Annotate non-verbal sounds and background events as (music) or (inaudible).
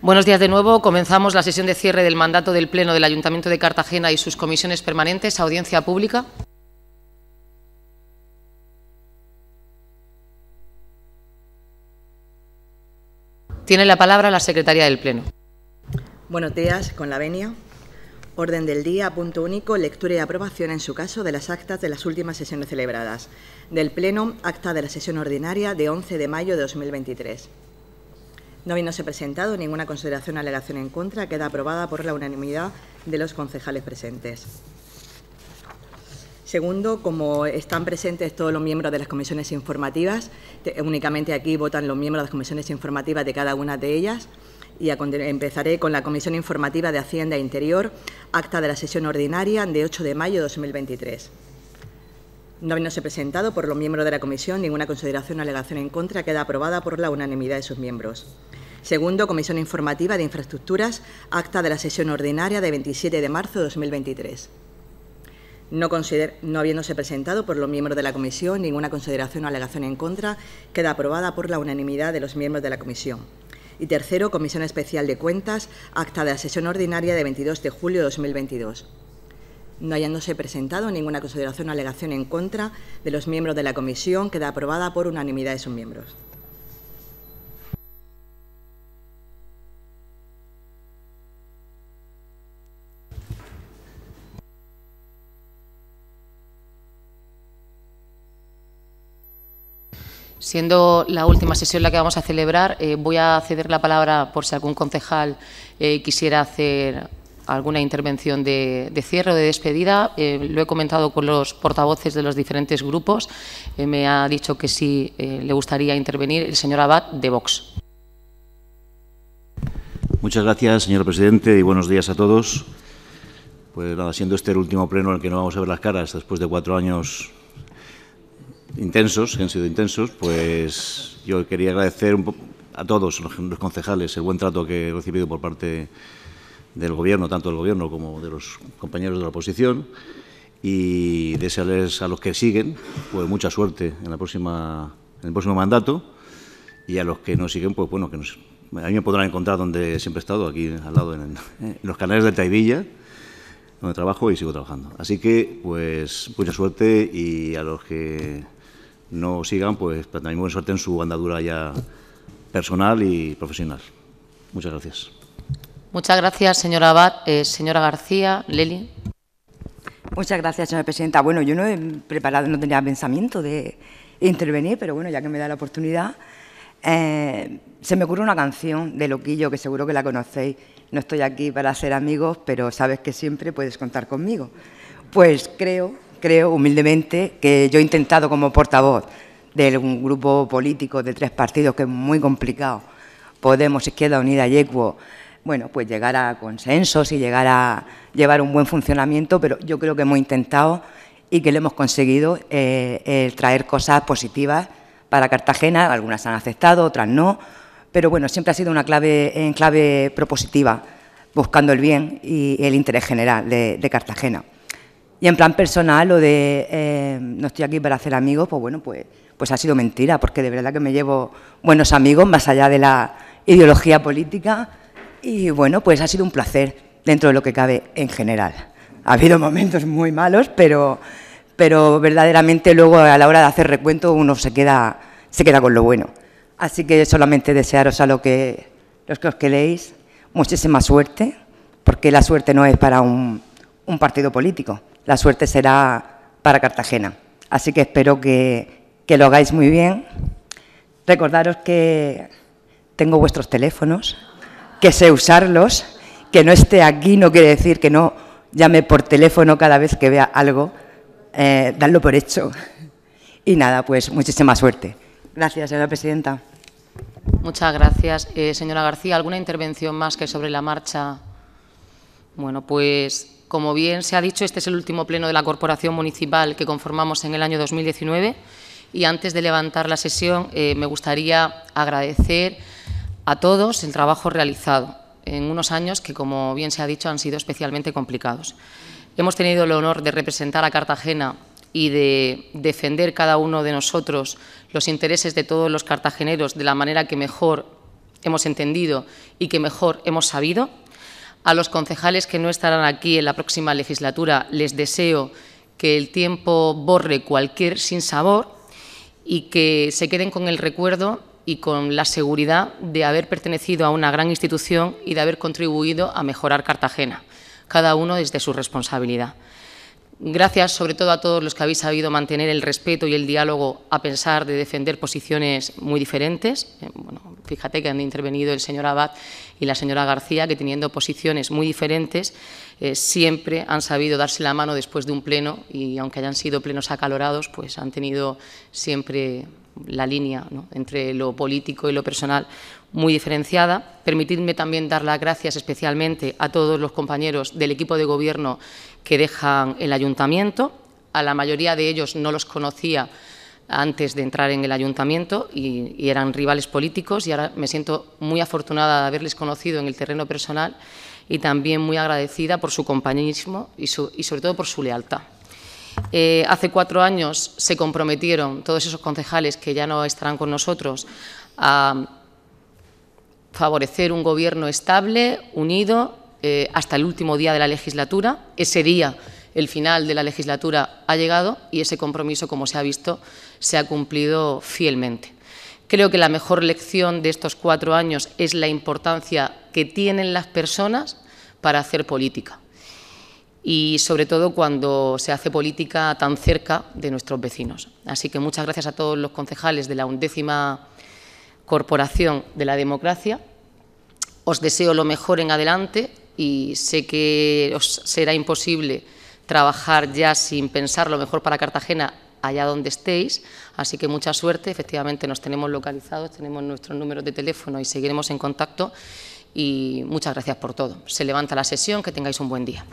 Buenos días de nuevo. Comenzamos la sesión de cierre del mandato del Pleno del Ayuntamiento de Cartagena y sus comisiones permanentes. Audiencia pública. Tiene la palabra la secretaria del Pleno. Buenos días, con la venia. Orden del día, punto único, lectura y aprobación en su caso de las actas de las últimas sesiones celebradas. Del Pleno, acta de la sesión ordinaria de 11 de mayo de 2023. No habiéndose presentado ninguna consideración o alegación en contra, queda aprobada por la unanimidad de los concejales presentes. Segundo, como están presentes todos los miembros de las comisiones informativas, únicamente aquí votan los miembros de las comisiones informativas de cada una de ellas. Y empezaré con la Comisión Informativa de Hacienda e Interior, acta de la sesión ordinaria de 8 de mayo de 2023. No habiéndose presentado por los miembros de la comisión ninguna consideración o alegación en contra, queda aprobada por la unanimidad de sus miembros. Segundo, Comisión Informativa de Infraestructuras, acta de la sesión ordinaria de 27 de marzo de 2023. No, no habiéndose presentado por los miembros de la comisión ninguna consideración o alegación en contra, queda aprobada por la unanimidad de los miembros de la comisión. Y tercero, Comisión Especial de Cuentas, acta de la sesión ordinaria de 22 de julio de 2022 no hayándose presentado ninguna consideración o alegación en contra de los miembros de la comisión, queda aprobada por unanimidad de sus miembros. Siendo la última sesión la que vamos a celebrar, eh, voy a ceder la palabra por si algún concejal eh, quisiera hacer alguna intervención de, de cierre o de despedida. Eh, lo he comentado con los portavoces de los diferentes grupos. Eh, me ha dicho que sí eh, le gustaría intervenir el señor Abad de Vox. Muchas gracias, señor presidente, y buenos días a todos. Pues nada, siendo este el último pleno en el que no vamos a ver las caras después de cuatro años intensos, que han sido intensos, pues yo quería agradecer a todos los, los concejales el buen trato que he recibido por parte del Gobierno, tanto del Gobierno como de los compañeros de la oposición, y desearles a los que siguen pues mucha suerte en, la próxima, en el próximo mandato y a los que no siguen, pues bueno, que a mí me podrán encontrar donde siempre he estado, aquí al lado, en, los canales de Taivilla, donde trabajo y sigo trabajando. Así que, pues, mucha suerte y a los que no sigan, pues, también buena suerte en su andadura ya personal y profesional. Muchas gracias. Muchas gracias, señora Abad. Eh, señora García, Leli. Muchas gracias, señora presidenta. Bueno, yo no he preparado, no tenía pensamiento de intervenir, pero bueno, ya que me da la oportunidad, eh, se me ocurre una canción de Loquillo, que seguro que la conocéis. No estoy aquí para ser amigos, pero sabes que siempre puedes contar conmigo. Pues creo, creo humildemente que yo he intentado como portavoz de un grupo político de tres partidos que es muy complicado, Podemos, Izquierda Unida y ECUO, bueno, pues llegar a consensos y llegar a llevar un buen funcionamiento, pero yo creo que hemos intentado y que lo hemos conseguido eh, traer cosas positivas para Cartagena, algunas han aceptado, otras no, pero bueno, siempre ha sido una clave, en clave propositiva, buscando el bien y el interés general de, Cartagena. Y en plan personal, lo de eh, no estoy aquí para hacer amigos, pues bueno, pues, pues ha sido mentira, porque de verdad que me llevo buenos amigos, más allá de la ideología política, y bueno, pues ha sido un placer dentro de lo que cabe en general. Ha habido (laughs) momentos muy malos, pero, verdaderamente luego a la hora de hacer recuento uno se queda, se queda con lo bueno. Así que solamente desearos a lo que, los que os queréis muchísima suerte, porque la suerte no es para un, partido político, la suerte será para Cartagena. Así que espero que lo hagáis muy bien. Recordaros que tengo vuestros teléfonos que sé usarlos, que no esté aquí no quiere decir que no llame por teléfono cada vez que vea algo, eh, por hecho. Y nada, pues muchísima suerte. Gracias, señora presidenta. Muchas gracias. Eh, señora García, ¿alguna intervención más que sobre la marcha? Bueno, pues como bien se ha dicho, este es el último pleno de la Corporación Municipal que conformamos en el año 2019 y antes de levantar la sesión eh, me gustaría agradecer a todos el trabajo realizado en unos años que, como bien se ha dicho, han sido especialmente complicados. Hemos tenido el honor de representar a Cartagena y de defender cada uno de nosotros los intereses de todos los cartageneros de la manera que mejor hemos entendido y que mejor hemos sabido. A los concejales que no estarán aquí en la próxima legislatura les deseo que el tiempo borre cualquier sinsabor y que se queden con el recuerdo y con la seguridad de haber pertenecido a una gran institución y de haber contribuido a mejorar Cartagena, cada uno desde su responsabilidad. Gracias sobre todo a todos los que habéis sabido mantener el respeto y el diálogo a pensar de defender posiciones muy diferentes. Eh, fíjate que han intervenido el señor Abad y la señora García, que teniendo posiciones muy diferentes, eh, siempre han sabido darse la mano después de un pleno y aunque hayan sido plenos acalorados, pues han tenido siempre la línea entre lo político y lo personal muy diferenciada. Permitidme también dar las gracias especialmente a todos los compañeros del equipo de gobierno que dejan el ayuntamiento. A la mayoría de ellos no los conocía antes de entrar en el ayuntamiento y, eran rivales políticos y ahora me siento muy afortunada de haberles conocido en el terreno personal y también muy agradecida por su compañerismo y sobre todo por su lealtad. Eh, hace cuatro años se comprometieron todos esos concejales que ya no estarán con nosotros a favorecer un gobierno estable, unido, eh, hasta el último día de la legislatura. Ese día, el final de la legislatura, ha llegado y ese compromiso, como se ha visto, se ha cumplido fielmente. Creo que la mejor lección de estos cuatro años es la importancia que tienen las personas para hacer política y sobre todo cuando se hace política tan cerca de nuestros vecinos. Así que muchas gracias a todos los concejales de la undécima Corporación de la Democracia. Os deseo lo mejor en adelante y sé que os será imposible trabajar ya sin pensar lo mejor para Cartagena allá donde estéis, así que mucha suerte, efectivamente nos tenemos localizados, tenemos nuestros números de teléfono y seguiremos en contacto y muchas gracias por todo. Se levanta la sesión, que tengáis un buen día.